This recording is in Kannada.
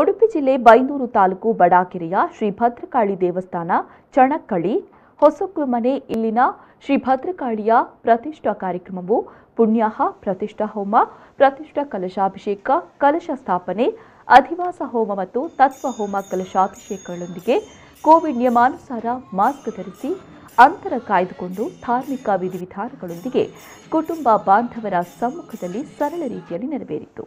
ಉಡುಪಿ ಜಿಲ್ಲೆ ಬೈನೂರು ತಾಲೂಕು ಬಡಾಕೆರೆಯ ಶ್ರೀ ಭದ್ರಕಾಳಿ ದೇವಸ್ಥಾನ ಚಣಕ್ಕಳಿ ಹೊಸಕುಮನೆ ಇಲ್ಲಿನ ಶ್ರೀ ಭದ್ರಕಾಳಿಯ ಪ್ರತಿಷ್ಠಾ ಕಾರ್ಯಕ್ರಮವು ಪುಣ್ಯಾಹ ಪ್ರತಿಷ್ಠಾ ಹೋಮ ಪ್ರತಿಷ್ಠಾ ಕಲಶಾಭಿಷೇಕ ಕಲಶ ಸ್ಥಾಪನೆ ಅಧಿವಾಸ ಹೋಮ ಮತ್ತು ತತ್ವ ಹೋಮ ಕಲಶಾಭಿಷೇಕಗಳೊಂದಿಗೆ ಕೋವಿಡ್ ನಿಯಮಾನುಸಾರ ಮಾಸ್ಕ್ ಧರಿಸಿ ಅಂತರ ಕಾಯ್ದುಕೊಂಡು ಧಾರ್ಮಿಕ ವಿಧಿವಿಧಾನಗಳೊಂದಿಗೆ ಕುಟುಂಬ ಬಾಂಧವರ ಸಮ್ಮುಖದಲ್ಲಿ ಸರಳ ರೀತಿಯಲ್ಲಿ ನೆರವೇರಿತು